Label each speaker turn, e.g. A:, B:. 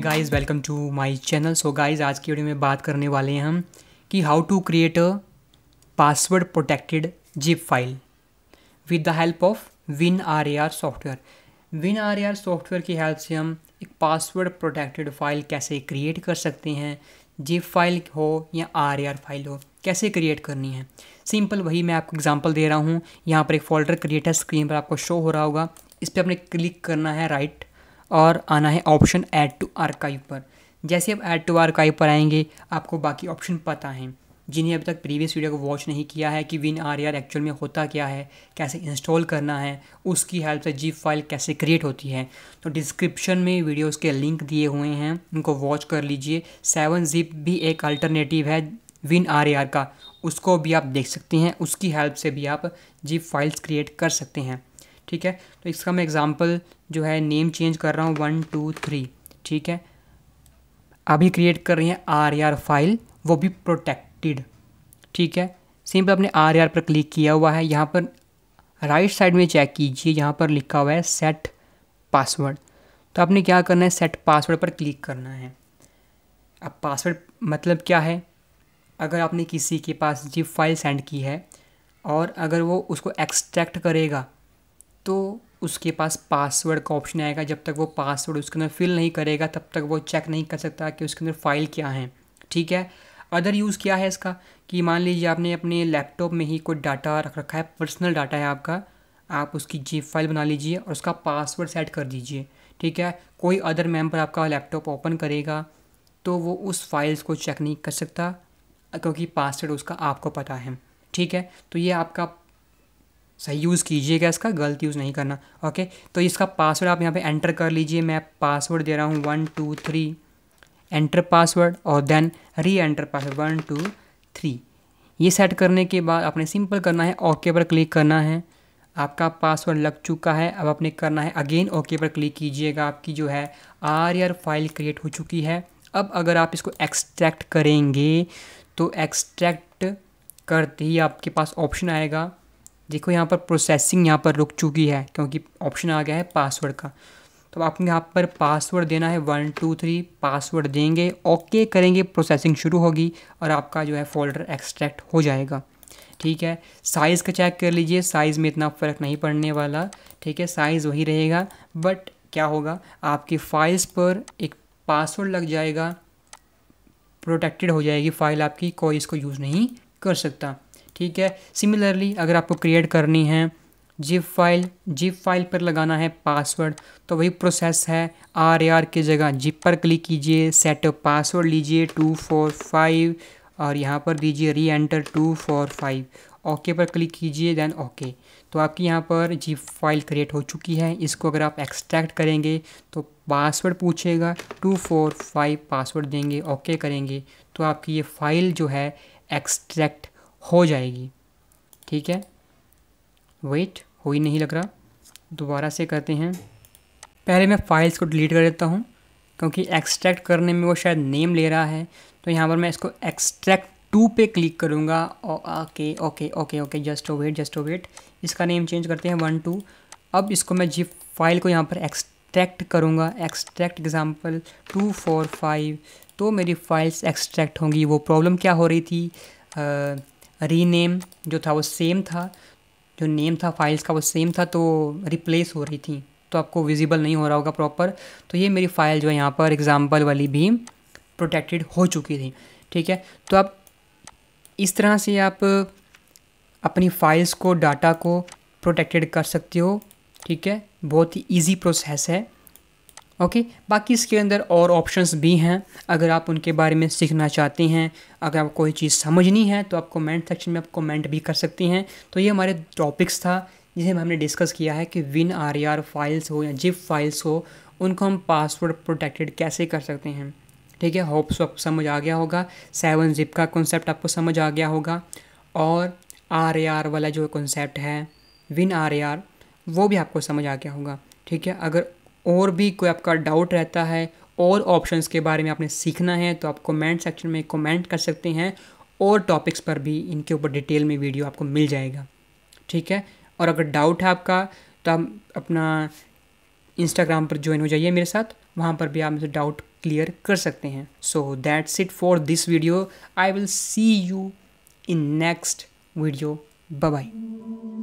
A: guys guys welcome to my channel so guys आज की video में बात करने वाले हैं हम कि how to create a password protected zip file with the help of Win R A R software Win R A R software की हेल्प से हम एक पासवर्ड प्रोटेक्टेड फाइल कैसे क्रिएट कर सकते हैं जिप फाइल हो या आर ए आर फाइल हो कैसे क्रिएट करनी है सिंपल वही मैं आपको एग्जाम्पल दे रहा हूँ यहाँ पर एक फोल्डर क्रिएट है स्क्रीन पर आपको शो हो रहा होगा इस पर आपने क्लिक करना है राइट और आना है ऑप्शन ऐड टू आर्काइव पर जैसे आप ऐड टू आर्काइव पर आएंगे आपको बाकी ऑप्शन पता हैं जिन्हें अभी तक प्रीवियस वीडियो को वॉच नहीं किया है कि विन आर आर एक्चुअल में होता क्या है कैसे इंस्टॉल करना है उसकी हेल्प से जीप फाइल कैसे क्रिएट होती है तो डिस्क्रिप्शन में वीडियोस के लिंक दिए हुए हैं उनको वॉच कर लीजिए सेवन जिप भी एक अल्टरनेटिव है विन आर आर का उसको भी आप देख सकते हैं उसकी हेल्प से भी आप जीप फाइल्स क्रिएट कर सकते हैं ठीक है तो इसका मैं एग्ज़ाम्पल जो है नेम चेंज कर रहा हूँ वन टू थ्री ठीक है अभी क्रिएट कर रही हैं आर आर फाइल वो भी प्रोटेक्टेड ठीक है सिंपल आपने आर आर पर क्लिक किया हुआ है यहाँ पर राइट साइड में चेक कीजिए यहाँ पर लिखा हुआ है सेट पासवर्ड तो आपने क्या करना है सेट पासवर्ड पर क्लिक करना है अब पासवर्ड मतलब क्या है अगर आपने किसी के पास जी फाइल सेंड की है और अगर वो उसको एक्सट्रैक्ट करेगा तो उसके पास पासवर्ड का ऑप्शन आएगा जब तक वो पासवर्ड उसके अंदर फिल नहीं करेगा तब तक वो चेक नहीं कर सकता कि उसके अंदर फ़ाइल क्या है ठीक है अदर यूज़ क्या है इसका कि मान लीजिए आपने अपने लैपटॉप में ही कोई डाटा रख रखा है पर्सनल डाटा है आपका आप उसकी जीप फाइल बना लीजिए और उसका पासवर्ड सेट कर दीजिए ठीक है कोई अदर मेम्बर आपका लैपटॉप ओपन करेगा तो वो उस फाइल्स को चेक नहीं कर सकता क्योंकि पासवर्ड उसका आपको पता है ठीक है तो ये आपका सही यूज़ कीजिएगा इसका गलत यूज़ नहीं करना ओके तो इसका पासवर्ड आप यहाँ पे एंटर कर लीजिए मैं पासवर्ड दे रहा हूँ one two three enter password और then re enter password one two three ये सेट करने के बाद आपने सिंपल करना है ओके पर क्लिक करना है आपका पासवर्ड लग चुका है अब आपने करना है अगेन ओके पर क्लिक कीजिएगा आपकी जो है आर यर फाइल क्रिएट हो चुकी है अब अगर आप इसको एक्सट्रैक्ट करेंगे तो एक्सट्रैक्ट करते ही आपके पास ऑप्शन आएगा देखो यहाँ पर प्रोसेसिंग यहाँ पर रुक चुकी है क्योंकि ऑप्शन आ गया है पासवर्ड का तो आपको यहाँ पर पासवर्ड देना है वन टू थ्री पासवर्ड देंगे ओके करेंगे प्रोसेसिंग शुरू होगी और आपका जो है फोल्डर एक्सट्रैक्ट हो जाएगा ठीक है साइज़ का चेक कर लीजिए साइज़ में इतना फ़र्क नहीं पड़ने वाला ठीक है साइज़ वही रहेगा बट क्या होगा आपकी फाइल्स पर एक पासवर्ड लग जाएगा प्रोटेक्टेड हो जाएगी फ़ाइल आपकी कोई इसको यूज़ नहीं कर सकता ठीक है सिमिलरली अगर आपको क्रिएट करनी है जिप फाइल जिप फाइल पर लगाना है पासवर्ड तो वही प्रोसेस है आर ए आर की जगह जिप पर क्लिक कीजिए सेट पासवर्ड लीजिए टू फोर फाइव और यहाँ पर दीजिए re enter two four five okay पर क्लिक कीजिए देन ओके तो आपकी यहाँ पर जिप फाइल क्रिएट हो चुकी है इसको अगर आप एक्सट्रैक्ट करेंगे तो पासवर्ड पूछेगा टू फोर फाइव पासवर्ड देंगे ओके करेंगे तो आपकी ये फ़ाइल जो है एक्सट्रैक्ट हो जाएगी ठीक है वेट हो ही नहीं लग रहा दोबारा से करते हैं पहले मैं फाइल्स को डिलीट कर देता हूँ क्योंकि एक्सट्रैक्ट करने में वो शायद नेम ले रहा है तो यहाँ पर मैं इसको एक्सट्रैक्ट टू पे क्लिक करूँगा okay okay okay okay just wait just wait इसका नेम चेंज करते हैं वन टू अब इसको मैं जिप फाइल को यहाँ पर एक्सट्रैक्ट करूँगा extract example two four five तो मेरी फाइल्स एक्सट्रैक्ट होंगी वो प्रॉब्लम क्या हो रही थी रीनेम जो था वो सेम था जो नेम था फाइल्स का वो सेम था तो रिप्लेस हो रही थी तो आपको विजिबल नहीं हो रहा होगा प्रॉपर तो ये मेरी फ़ाइल जो है यहाँ पर एग्ज़ाम्पल वाली भी प्रोटेक्टेड हो चुकी थी ठीक है तो आप इस तरह से आप अपनी फाइल्स को डाटा को प्रोटेक्टेड कर सकते हो ठीक है बहुत ही ईजी प्रोसेस है ओके बाकी इसके अंदर और ऑप्शंस भी हैं अगर आप उनके बारे में सीखना चाहते हैं अगर आप कोई चीज़ समझनी है तो आप कमेंट सेक्शन में आप कमेंट भी कर सकती हैं तो ये हमारे टॉपिक्स था जिसे हमने डिस्कस किया है कि विन आर आर फाइल्स हो या जिप फाइल्स हो उनको हम पासवर्ड प्रोटेक्टेड कैसे कर सकते हैं ठीक है होप्स आपको समझ आ गया होगा सेवन जिप का कॉन्सेप्ट आपको समझ आ गया होगा और आर आर वाला जो कॉन्सेप्ट है विन आर आर वो भी आपको समझ आ गया होगा ठीक है अगर और भी कोई आपका डाउट रहता है और ऑप्शंस के बारे में आपने सीखना है तो आप कमेंट सेक्शन में कमेंट कर सकते हैं और टॉपिक्स पर भी इनके ऊपर डिटेल में वीडियो आपको मिल जाएगा ठीक है और अगर डाउट है आपका तो आप अपना इंस्टाग्राम पर ज्वाइन हो जाइए मेरे साथ वहाँ पर भी आप मुझे डाउट क्लियर कर सकते हैं so that's it for this video I will see you in next video bye